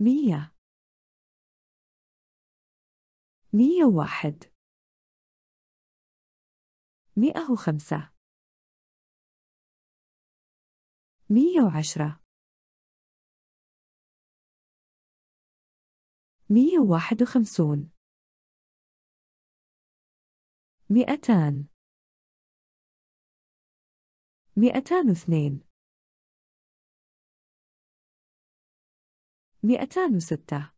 مية مية واحد مئة وخمسة مية وعشرة مية وواحد وخمسون مئتان مئتان واثنين مئتان ستة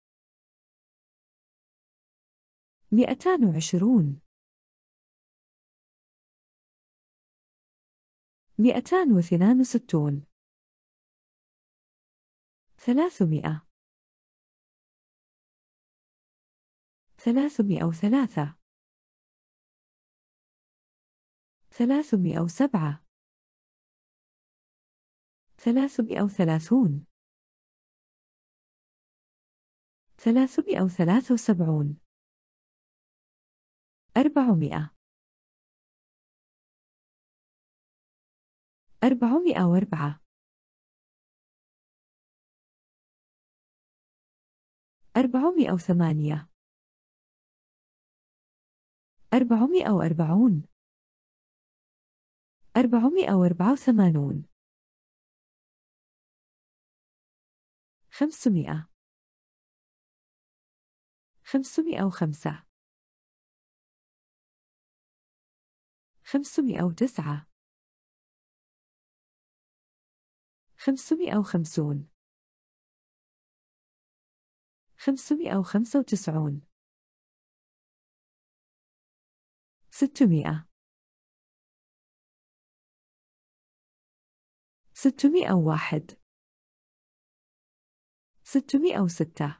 مئتان عشرون مئتان واثنان وستون ثلاثمائة ثلاثمائة وثلاثة ثلاثمائة وسبعة ثلاثمائة وثلاثون ثلاثمئة وثلاثة وسبعون أربعمئة أربعمئة وأربعة أربعمئة وثمانية أربعمئة وأربعون أربعمئة وأربعة وثمانون خمسمئة 505 509 550 595 600 601 606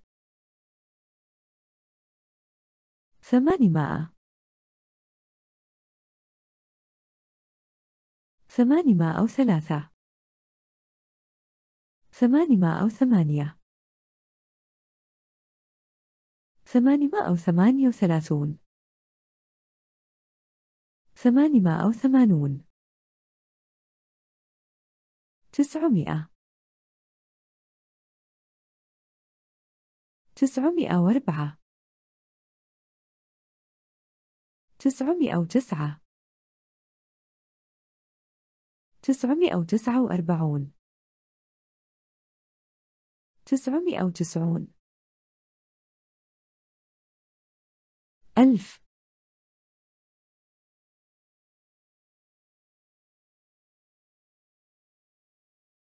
ثمانمائة ثمانمائة وثلاثة ثمانمائة وثمانية ثمانمائة وثمانية وثلاثون ثمانمائة وثمانون تسعمائة تسعمائة واربعة تسعمائة وتسعة تسعمائة وتسعة وأربعون تسعمائة وتسعون ألف